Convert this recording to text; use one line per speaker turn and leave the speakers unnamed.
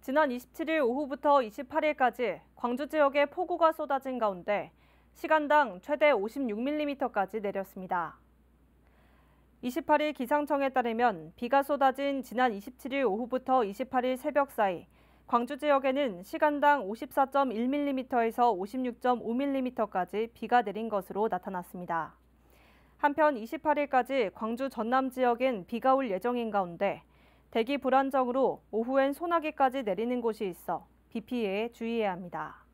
지난 27일 오후부터 28일까지 광주 지역에 폭우가 쏟아진 가운데 시간당 최대 56mm까지 내렸습니다. 28일 기상청에 따르면 비가 쏟아진 지난 27일 오후부터 28일 새벽 사이 광주 지역에는 시간당 54.1mm에서 56.5mm까지 비가 내린 것으로 나타났습니다. 한편 28일까지 광주 전남 지역엔 비가 올 예정인 가운데 대기 불안정으로 오후엔 소나기까지 내리는 곳이 있어 비 피해에 주의해야 합니다.